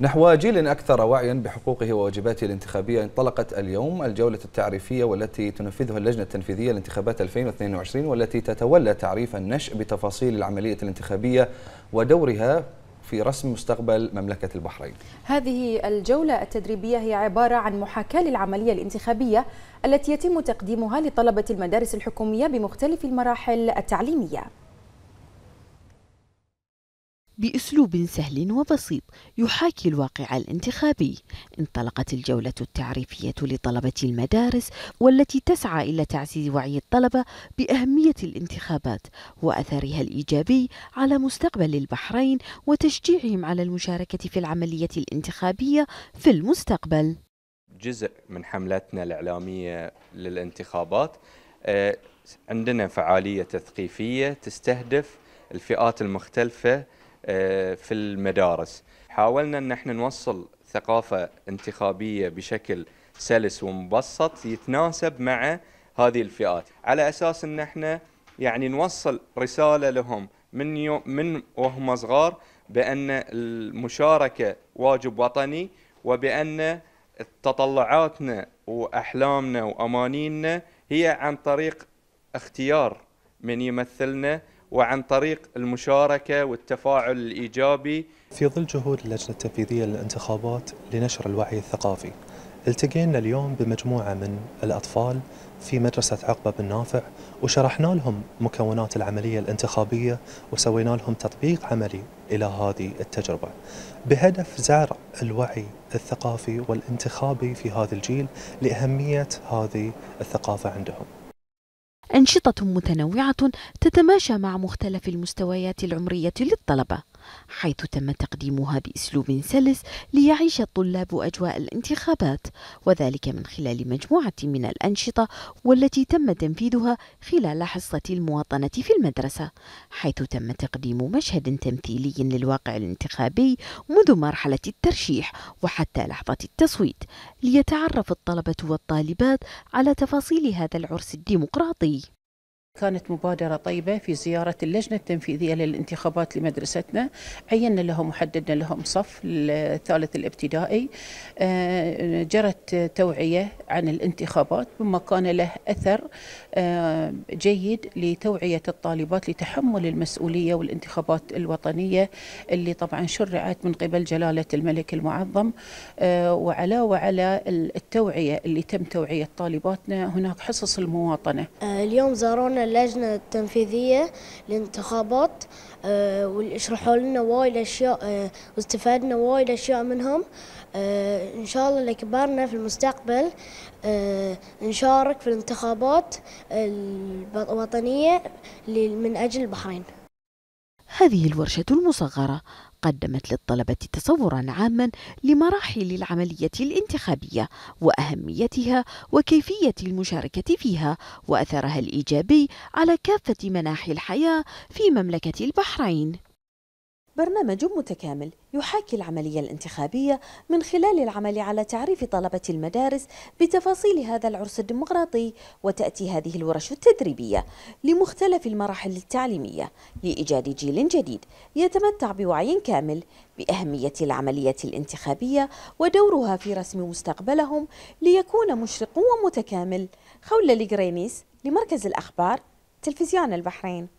نحو جيل أكثر وعيا بحقوقه وواجباته الانتخابية انطلقت اليوم الجولة التعريفية والتي تنفذها اللجنة التنفيذية لانتخابات 2022 والتي تتولى تعريف النشء بتفاصيل العملية الانتخابية ودورها في رسم مستقبل مملكة البحرين هذه الجولة التدريبية هي عبارة عن محاكاة للعملية الانتخابية التي يتم تقديمها لطلبة المدارس الحكومية بمختلف المراحل التعليمية بأسلوب سهل وبسيط يحاكي الواقع الانتخابي انطلقت الجولة التعريفية لطلبة المدارس والتي تسعى إلى تعزيز وعي الطلبة بأهمية الانتخابات وأثرها الإيجابي على مستقبل البحرين وتشجيعهم على المشاركة في العملية الانتخابية في المستقبل جزء من حملتنا الإعلامية للانتخابات آه، عندنا فعالية تثقيفية تستهدف الفئات المختلفة آه، في المدارس حاولنا ان احنا نوصل ثقافه انتخابيه بشكل سلس ومبسط يتناسب مع هذه الفئات على اساس ان احنا يعني نوصل رساله لهم من يوم من وهم صغار بان المشاركه واجب وطني وبان تطلعاتنا واحلامنا وامانينا هي عن طريق اختيار من يمثلنا وعن طريق المشاركة والتفاعل الإيجابي في ظل جهود اللجنة التنفيذية للانتخابات لنشر الوعي الثقافي التقينا اليوم بمجموعة من الأطفال في مدرسة عقبة بن نافع وشرحنا لهم مكونات العملية الانتخابية وسوينا لهم تطبيق عملي إلى هذه التجربة بهدف زرع الوعي الثقافي والانتخابي في هذا الجيل لأهمية هذه الثقافة عندهم أنشطة متنوعة تتماشى مع مختلف المستويات العمرية للطلبة حيث تم تقديمها بأسلوب سلس ليعيش الطلاب أجواء الانتخابات وذلك من خلال مجموعة من الأنشطة والتي تم تنفيذها خلال حصة المواطنة في المدرسة حيث تم تقديم مشهد تمثيلي للواقع الانتخابي منذ مرحلة الترشيح وحتى لحظة التصويت ليتعرف الطلبة والطالبات على تفاصيل هذا العرس الديمقراطي كانت مبادرة طيبة في زيارة اللجنة التنفيذية للانتخابات لمدرستنا عينا لهم وحددنا لهم صف الثالث الابتدائي آه، جرت توعية عن الانتخابات مما كان له أثر آه، جيد لتوعية الطالبات لتحمل المسؤولية والانتخابات الوطنية اللي طبعا شرعت من قبل جلالة الملك المعظم آه، وعلى وعلى التوعية اللي تم توعية طالباتنا هناك حصص المواطنة اليوم زارونا اللجنة التنفيذية للانتخابات آه، وشرحوا لنا وايد أشياء آه، واستفادنا وايد أشياء منهم آه، إن شاء الله لكبارنا في المستقبل نشارك في الانتخابات الوطنية من أجل البحرين هذه الورشة المصغرة قدمت للطلبة تصورا عاما لمراحل العملية الانتخابية وأهميتها وكيفية المشاركة فيها وأثرها الإيجابي على كافة مناحي الحياة في مملكة البحرين برنامج متكامل يحاكي العملية الانتخابية من خلال العمل على تعريف طلبة المدارس بتفاصيل هذا العرس الديمقراطي وتأتي هذه الورش التدريبية لمختلف المراحل التعليمية لإيجاد جيل جديد يتمتع بوعي كامل بأهمية العملية الانتخابية ودورها في رسم مستقبلهم ليكون مشرق ومتكامل خولة لجرينيس لمركز الأخبار تلفزيون البحرين